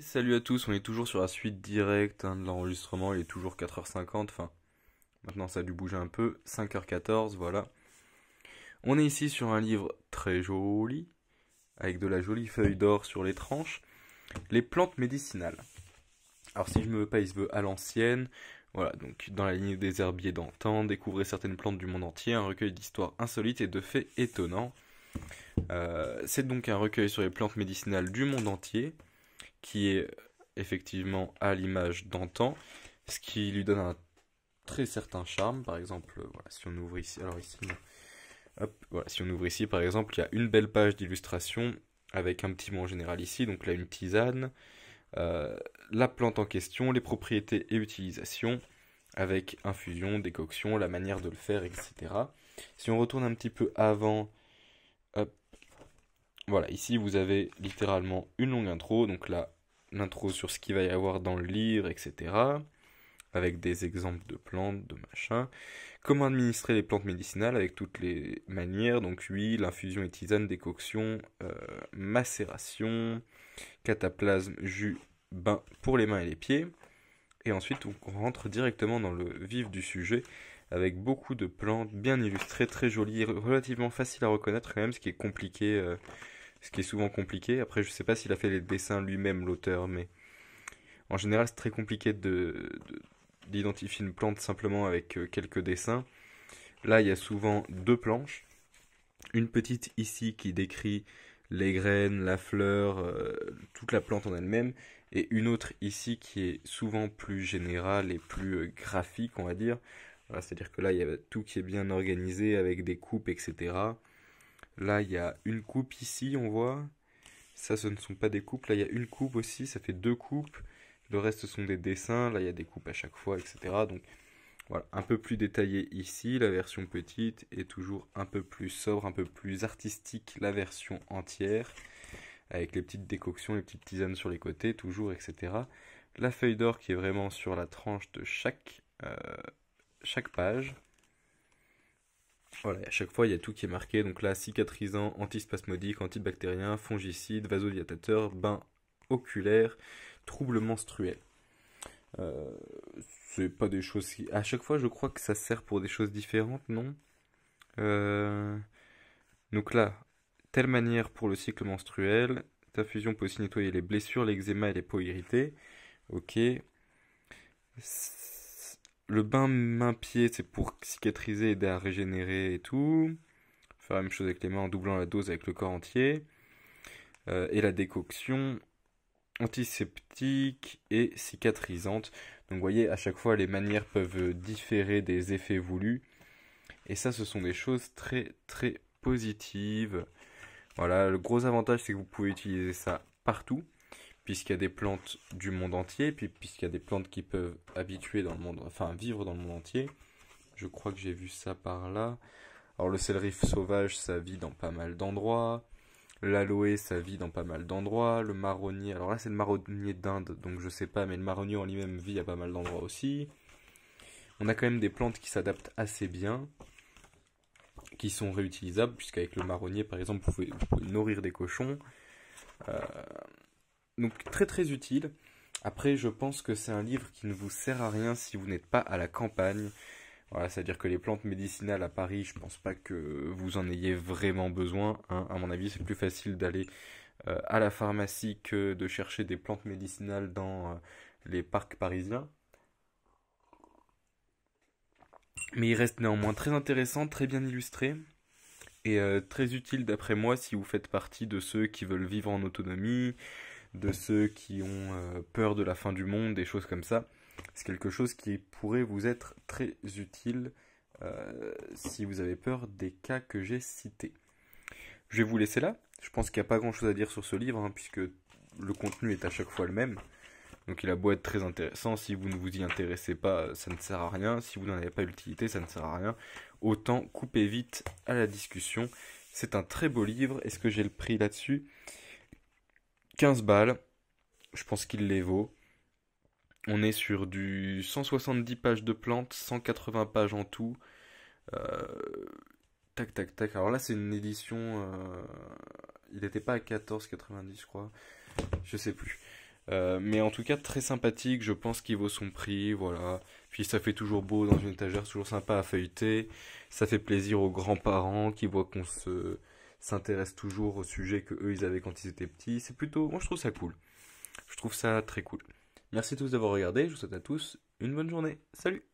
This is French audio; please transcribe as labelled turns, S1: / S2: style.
S1: Salut à tous, on est toujours sur la suite directe hein, de l'enregistrement, il est toujours 4h50, enfin maintenant ça a dû bouger un peu, 5h14, voilà. On est ici sur un livre très joli, avec de la jolie feuille d'or sur les tranches, les plantes médicinales. Alors si je me veux pas, il se veut à l'ancienne, voilà, donc dans la ligne des herbiers d'antan, découvrez certaines plantes du monde entier, un recueil d'histoires insolites et de faits étonnants. Euh, c'est donc un recueil sur les plantes médicinales du monde entier qui est effectivement à l'image d'antan, ce qui lui donne un très certain charme. Par exemple, euh, si on ouvre ici, alors ici, si on ouvre ici, par exemple, il y a une belle page d'illustration avec un petit mot en général ici, donc là une tisane, euh, la plante en question, les propriétés et utilisations, avec infusion, décoction, la manière de le faire, etc. Si on retourne un petit peu avant, hop, voilà, ici vous avez littéralement une longue intro, donc là, l'intro sur ce qu'il va y avoir dans le livre, etc. Avec des exemples de plantes, de machins. Comment administrer les plantes médicinales avec toutes les manières, donc huile, infusion et tisane, décoction, euh, macération, cataplasme, jus, bain pour les mains et les pieds. Et ensuite, on rentre directement dans le vif du sujet avec beaucoup de plantes bien illustrées, très jolies, relativement faciles à reconnaître quand même, ce qui est compliqué. Euh, ce qui est souvent compliqué. Après, je ne sais pas s'il a fait les dessins lui-même, l'auteur, mais en général, c'est très compliqué d'identifier une plante simplement avec euh, quelques dessins. Là, il y a souvent deux planches. Une petite ici qui décrit les graines, la fleur, euh, toute la plante en elle-même, et une autre ici qui est souvent plus générale et plus euh, graphique, on va dire. C'est-à-dire que là, il y a tout qui est bien organisé avec des coupes, etc. Là, il y a une coupe ici, on voit. Ça, ce ne sont pas des coupes. Là, il y a une coupe aussi, ça fait deux coupes. Le reste ce sont des dessins. Là, il y a des coupes à chaque fois, etc. Donc, voilà, un peu plus détaillé ici, la version petite, est toujours un peu plus sobre, un peu plus artistique, la version entière, avec les petites décoctions, les petites tisanes sur les côtés, toujours, etc. La feuille d'or qui est vraiment sur la tranche de chaque euh, page. Voilà, à chaque fois, il y a tout qui est marqué. Donc là, cicatrisant, antispasmodique, antibactérien, fongicide, vasodilatateur, bain oculaire, trouble menstruel. Euh, c'est pas des choses qui... À chaque fois, je crois que ça sert pour des choses différentes, non euh, Donc là, telle manière pour le cycle menstruel. Ta fusion peut aussi nettoyer les blessures, l'eczéma et les peaux irritées. Ok le bain main-pied, c'est pour cicatriser, et à régénérer et tout. Faire la même chose avec les mains en doublant la dose avec le corps entier. Euh, et la décoction antiseptique et cicatrisante. Donc vous voyez, à chaque fois, les manières peuvent différer des effets voulus. Et ça, ce sont des choses très très positives. Voilà, le gros avantage, c'est que vous pouvez utiliser ça partout puisqu'il y a des plantes du monde entier, puis puisqu'il y a des plantes qui peuvent habituer dans le monde, enfin vivre dans le monde entier. Je crois que j'ai vu ça par là. Alors le céleri sauvage, ça vit dans pas mal d'endroits. L'aloe, ça vit dans pas mal d'endroits. Le marronnier, alors là c'est le marronnier d'Inde, donc je sais pas, mais le marronnier en lui-même vit à pas mal d'endroits aussi. On a quand même des plantes qui s'adaptent assez bien, qui sont réutilisables, puisqu'avec le marronnier par exemple, vous pouvez, vous pouvez nourrir des cochons. Euh, donc très très utile. Après, je pense que c'est un livre qui ne vous sert à rien si vous n'êtes pas à la campagne. Voilà, c'est-à-dire que les plantes médicinales à Paris, je pense pas que vous en ayez vraiment besoin. Hein. À mon avis, c'est plus facile d'aller euh, à la pharmacie que de chercher des plantes médicinales dans euh, les parcs parisiens. Mais il reste néanmoins très intéressant, très bien illustré et euh, très utile d'après moi si vous faites partie de ceux qui veulent vivre en autonomie, de ceux qui ont euh, peur de la fin du monde, des choses comme ça. C'est quelque chose qui pourrait vous être très utile euh, si vous avez peur des cas que j'ai cités. Je vais vous laisser là. Je pense qu'il n'y a pas grand chose à dire sur ce livre, hein, puisque le contenu est à chaque fois le même. Donc il a beau être très intéressant, si vous ne vous y intéressez pas, euh, ça ne sert à rien. Si vous n'en avez pas l'utilité, ça ne sert à rien. Autant couper vite à la discussion. C'est un très beau livre. Est-ce que j'ai le prix là-dessus 15 balles. Je pense qu'il les vaut. On est sur du 170 pages de plantes, 180 pages en tout. Euh, tac, tac, tac. Alors là, c'est une édition. Euh, il n'était pas à 14,90, je crois. Je sais plus. Euh, mais en tout cas, très sympathique. Je pense qu'il vaut son prix. Voilà. Puis ça fait toujours beau dans une étagère, toujours sympa à feuilleter. Ça fait plaisir aux grands-parents qui voient qu'on se s'intéressent toujours au sujet que eux ils avaient quand ils étaient petits. C'est plutôt, moi je trouve ça cool. Je trouve ça très cool. Merci à tous d'avoir regardé. Je vous souhaite à tous une bonne journée. Salut